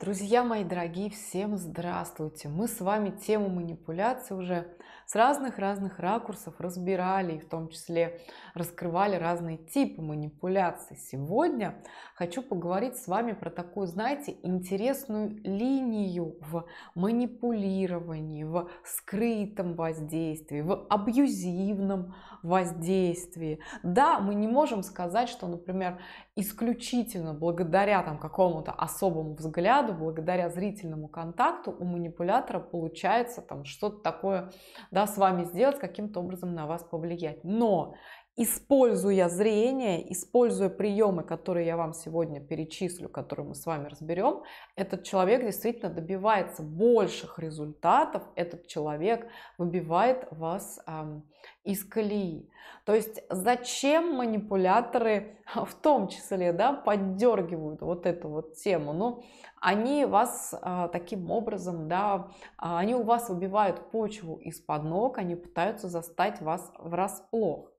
Друзья мои дорогие, всем здравствуйте! Мы с вами тему манипуляции уже с разных-разных ракурсов разбирали и в том числе раскрывали разные типы манипуляций. Сегодня хочу поговорить с вами про такую, знаете, интересную линию в манипулировании, в скрытом воздействии, в абьюзивном воздействии. Да, мы не можем сказать, что, например, исключительно благодаря там какому-то особому взгляду, благодаря зрительному контакту у манипулятора получается там что-то такое, да, с вами сделать, каким-то образом на вас повлиять. Но используя зрение, используя приемы, которые я вам сегодня перечислю, которые мы с вами разберем, этот человек действительно добивается больших результатов, этот человек выбивает вас э, из колеи. То есть зачем манипуляторы в том числе да, поддергивают вот эту вот тему? Ну, они вас э, таким образом, да, а, они у вас выбивают почву из-под ног, они пытаются застать вас врасплох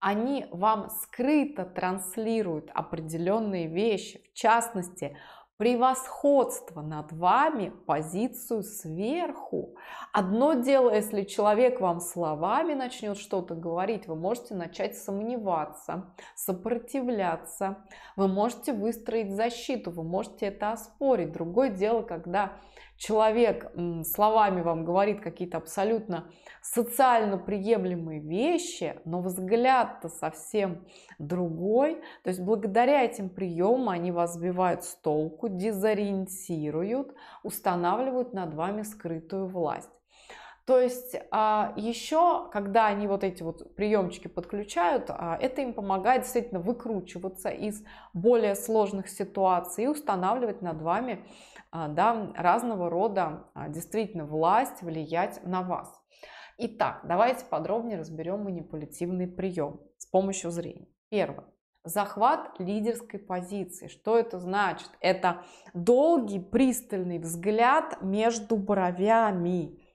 они вам скрыто транслируют определенные вещи, в частности, превосходство над вами, позицию сверху. Одно дело, если человек вам словами начнет что-то говорить, вы можете начать сомневаться, сопротивляться, вы можете выстроить защиту, вы можете это оспорить. Другое дело, когда человек словами вам говорит какие-то абсолютно социально приемлемые вещи, но взгляд-то совсем другой. То есть благодаря этим приемам они вас сбивают с толку, дезориентируют, устанавливают над вами скрытую власть. То есть а, еще, когда они вот эти вот приемчики подключают, а, это им помогает действительно выкручиваться из более сложных ситуаций и устанавливать над вами а, да, разного рода действительно власть, влиять на вас. Итак, давайте подробнее разберем манипулятивный прием с помощью зрения. Первое. Захват лидерской позиции. Что это значит? Это долгий пристальный взгляд между бровями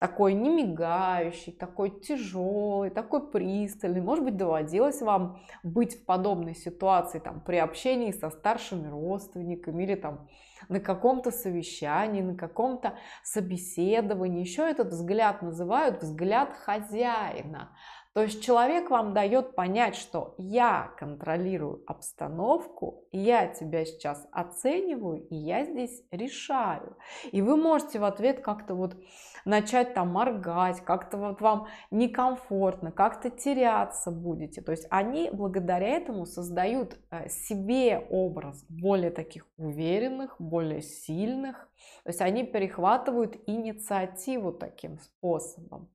такой не мигающий, такой тяжелый, такой пристальный. Может быть, доводилось вам быть в подобной ситуации там, при общении со старшими родственниками или там, на каком-то совещании, на каком-то собеседовании. Еще этот взгляд называют взгляд хозяина. То есть человек вам дает понять, что я контролирую обстановку, я тебя сейчас оцениваю, и я здесь решаю. И вы можете в ответ как-то вот начать там моргать, как-то вот вам некомфортно, как-то теряться будете. То есть они благодаря этому создают э, себе образ более таких уверенных, более сильных. То есть они перехватывают инициативу таким способом.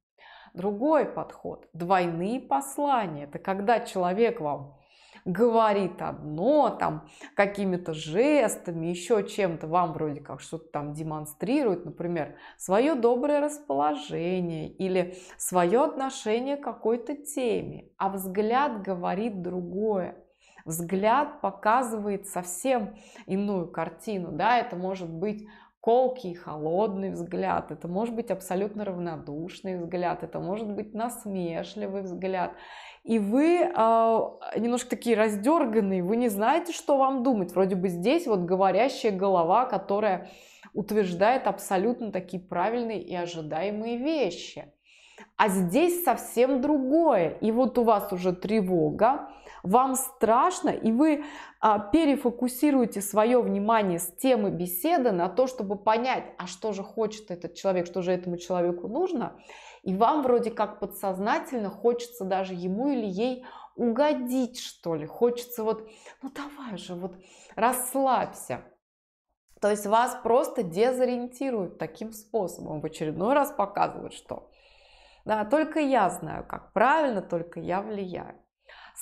Другой подход – двойные послания. Это когда человек вам говорит одно, там какими-то жестами, еще чем-то вам вроде как что-то там демонстрирует, например, свое доброе расположение или свое отношение к какой-то теме, а взгляд говорит другое. Взгляд показывает совсем иную картину, да, это может быть колкий, холодный взгляд, это может быть абсолютно равнодушный взгляд, это может быть насмешливый взгляд. И вы э, немножко такие раздерганные, вы не знаете, что вам думать. Вроде бы здесь вот говорящая голова, которая утверждает абсолютно такие правильные и ожидаемые вещи. А здесь совсем другое. И вот у вас уже тревога, вам страшно, и вы а, перефокусируете свое внимание с темы беседы на то, чтобы понять, а что же хочет этот человек, что же этому человеку нужно, и вам вроде как подсознательно хочется даже ему или ей угодить, что ли, хочется вот, ну давай же, вот расслабься. То есть вас просто дезориентируют таким способом, в очередной раз показывают, что да, только я знаю, как правильно, только я влияю.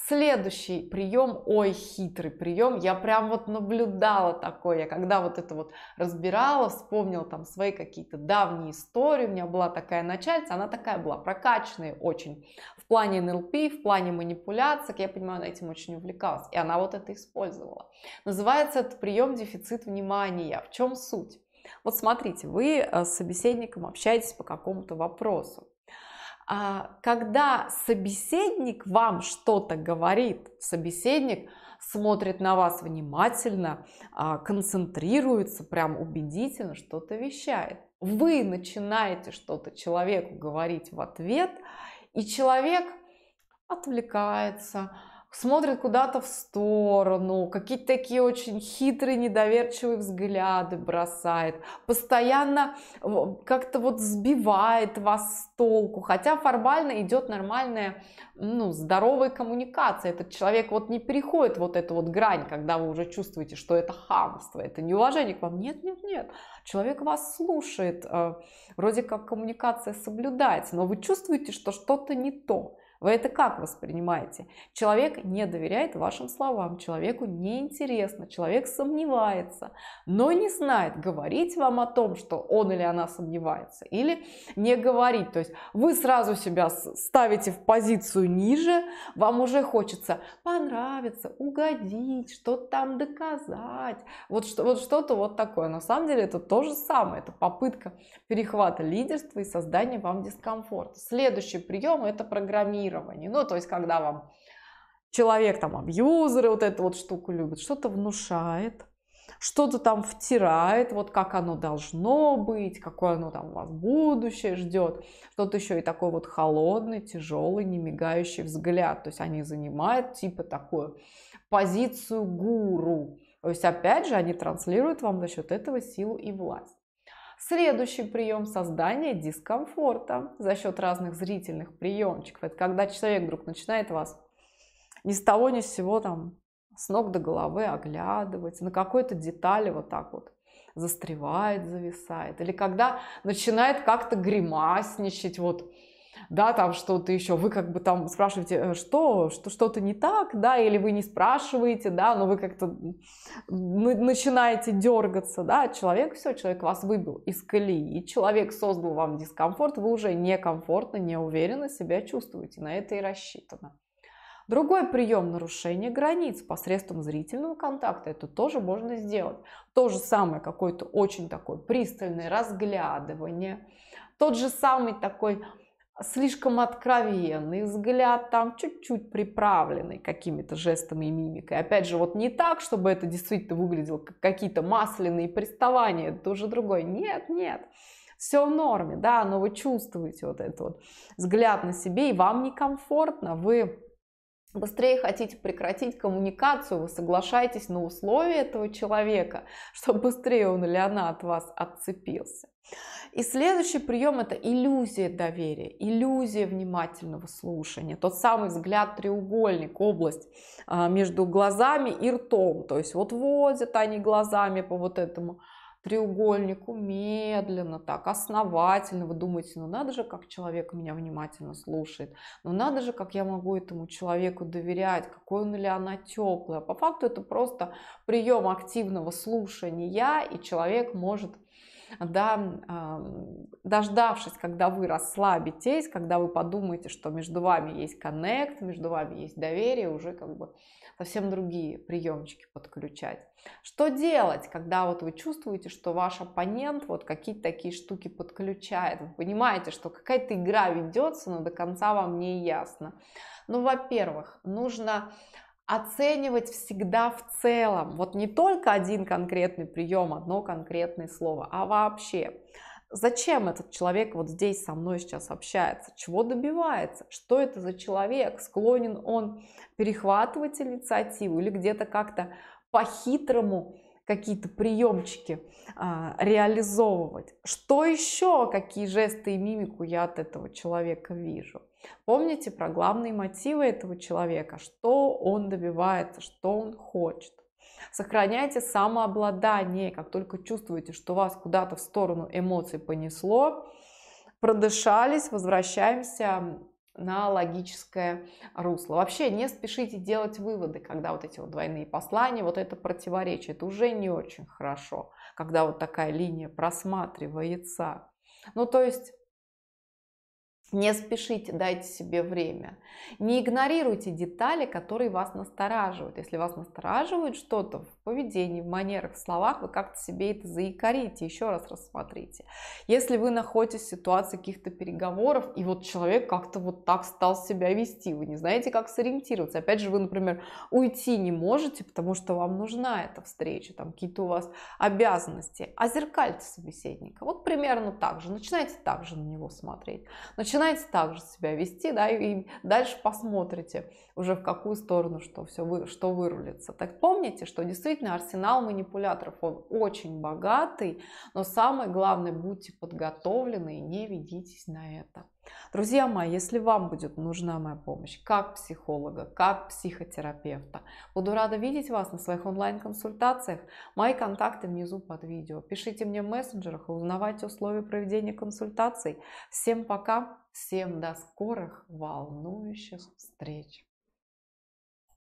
Следующий прием, ой, хитрый прием, я прям вот наблюдала такое, я когда вот это вот разбирала, вспомнила там свои какие-то давние истории, у меня была такая начальница, она такая была, прокачанная очень, в плане НЛП, в плане манипуляций, я понимаю, она этим очень увлекалась, и она вот это использовала. Называется этот прием дефицит внимания, в чем суть? Вот смотрите, вы э, с собеседником общаетесь по какому-то вопросу, а, когда собеседник вам что-то говорит, собеседник смотрит на вас внимательно, а, концентрируется, прям убедительно что-то вещает. Вы начинаете что-то человеку говорить в ответ, и человек отвлекается, смотрят куда-то в сторону, какие-то такие очень хитрые, недоверчивые взгляды бросает, постоянно э, как-то вот сбивает вас с толку, хотя формально идет нормальная, ну, здоровая коммуникация, этот человек вот не переходит вот эту вот грань, когда вы уже чувствуете, что это хамство, это неуважение к вам, нет, нет, нет, человек вас слушает, э, вроде как коммуникация соблюдается, но вы чувствуете, что что-то не то, вы это как воспринимаете? Человек не доверяет вашим словам, человеку неинтересно, человек сомневается, но не знает, говорить вам о том, что он или она сомневается, или не говорить. То есть вы сразу себя ставите в позицию ниже, вам уже хочется понравиться, угодить, что-то там доказать, вот, что, вот что-то вот такое. На самом деле это то же самое, это попытка перехвата лидерства и создания вам дискомфорта. Следующий прием – это программирование доминировании. Ну, то есть, когда вам человек, там, абьюзеры, вот эту вот штуку любит, что-то внушает, что-то там втирает, вот как оно должно быть, какое оно там вас будущее ждет. Кто-то еще и такой вот холодный, тяжелый, не мигающий взгляд. То есть они занимают типа такую позицию гуру. То есть опять же они транслируют вам за счет этого силу и власть. Следующий прием – создания дискомфорта за счет разных зрительных приемчиков. Это когда человек вдруг начинает вас ни с того ни с сего там с ног до головы оглядывать, на какой-то детали вот так вот застревает, зависает. Или когда начинает как-то гримасничать, вот да, там что-то еще, вы как бы там спрашиваете, э, что, что что-то не так, да, или вы не спрашиваете, да, но вы как-то начинаете дергаться, да, человек все, человек вас выбил из колеи, и человек создал вам дискомфорт, вы уже некомфортно, неуверенно себя чувствуете, на это и рассчитано. Другой прием нарушения границ посредством зрительного контакта. Это тоже можно сделать. То же самое какое-то очень такое пристальное разглядывание. Тот же самый такой слишком откровенный взгляд, там чуть-чуть приправленный какими-то жестами и мимикой. Опять же, вот не так, чтобы это действительно выглядело как какие-то масляные приставания, это уже другой. Нет, нет. Все в норме, да, но вы чувствуете вот этот вот взгляд на себе, и вам некомфортно, вы быстрее хотите прекратить коммуникацию, вы соглашаетесь на условия этого человека, чтобы быстрее он или она от вас отцепился. И следующий прием это иллюзия доверия, иллюзия внимательного слушания, тот самый взгляд треугольник, область а, между глазами и ртом, то есть вот водят они глазами по вот этому треугольнику медленно, так основательно. Вы думаете, ну надо же, как человек меня внимательно слушает, ну надо же, как я могу этому человеку доверять, какой он или она теплая. По факту это просто прием активного слушания, и человек может да, дождавшись, когда вы расслабитесь, когда вы подумаете, что между вами есть коннект, между вами есть доверие, уже как бы совсем другие приемчики подключать. Что делать, когда вот вы чувствуете, что ваш оппонент вот какие-то такие штуки подключает? Вы понимаете, что какая-то игра ведется, но до конца вам не ясно. Ну, во-первых, нужно оценивать всегда в целом, вот не только один конкретный прием, одно конкретное слово, а вообще. Зачем этот человек вот здесь со мной сейчас общается? Чего добивается? Что это за человек? Склонен он перехватывать инициативу или где-то как-то по-хитрому какие-то приемчики а, реализовывать. Что еще, какие жесты и мимику я от этого человека вижу? Помните про главные мотивы этого человека, что он добивается, что он хочет. Сохраняйте самообладание, как только чувствуете, что вас куда-то в сторону эмоций понесло, продышались, возвращаемся на логическое русло. Вообще не спешите делать выводы, когда вот эти вот двойные послания, вот это противоречие, это уже не очень хорошо, когда вот такая линия просматривается. Ну то есть не спешите, дайте себе время. Не игнорируйте детали, которые вас настораживают. Если вас настораживает что-то в поведении, в манерах, в словах, вы как-то себе это заикарите, еще раз рассмотрите. Если вы находитесь в ситуации каких-то переговоров, и вот человек как-то вот так стал себя вести, вы не знаете, как сориентироваться. Опять же, вы, например, уйти не можете, потому что вам нужна эта встреча, там какие-то у вас обязанности. А зеркальте собеседника. Вот примерно так же. Начинайте так же на него смотреть. Начинайте начинаете также себя вести, да, и дальше посмотрите уже в какую сторону что все вы, что вырулится. Так помните, что действительно арсенал манипуляторов, он очень богатый, но самое главное, будьте подготовлены и не ведитесь на это. Друзья мои, если вам будет нужна моя помощь как психолога, как психотерапевта, буду рада видеть вас на своих онлайн-консультациях. Мои контакты внизу под видео. Пишите мне в мессенджерах и узнавайте условия проведения консультаций. Всем пока, всем до скорых волнующих встреч!